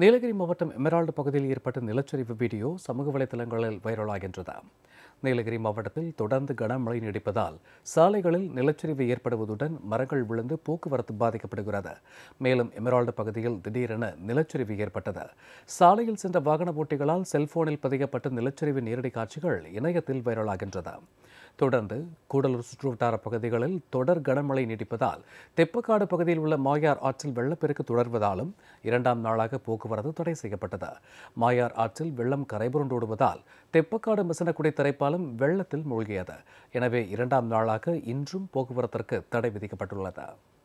நீலகிரி மாவட்டம் எமரால்டு பகுதியில் ஏற்பட்ட நிலச்சரிவு வீடியோ சமூக வலைதளங்களில் வைரலாகின்றது நீலகிரி மாவட்டத்தில் தொடர்ந்து கனமழை நீடிப்பதால் சாலைகளில் நிலச்சரிவு ஏற்படுவதுடன் மரங்கள் விழுந்து போக்குவரத்து பாதிக்கப்படுகிறது மேலும் எமரால்டு பகுதியில் திடீரென நிலச்சரிவு ஏற்பட்டது சாலையில் சென்ற வாகன ஓட்டிகளால் செல்போனில் பதியப்பட்ட நிலச்சரிவு நேரடி காட்சிகள் இணையத்தில் வைரலாகின்றன தொடர்ந்து கூடலூர் சுற்றுவட்டார பகுதிகளில் தொடர் கனமழை நீடிப்பதால் தெப்பக்காடு பகுதியில் உள்ள மாயார் ஆற்றில் வெள்ளப்பெருக்கு தொடர்வதாலும் இரண்டாம் நாளாக போக்குவரத்து தடை செய்யப்பட்டது மாயார் ஆற்றில் வெள்ளம் கரைபுரண்டோடுவதால் தெப்பக்காடு மிசனக்குடி திரைப்பாலம் வெள்ளத்தில் மூழ்கியது எனவே இரண்டாம் நாளாக இன்றும் போக்குவரத்திற்கு தடை விதிக்கப்பட்டுள்ளது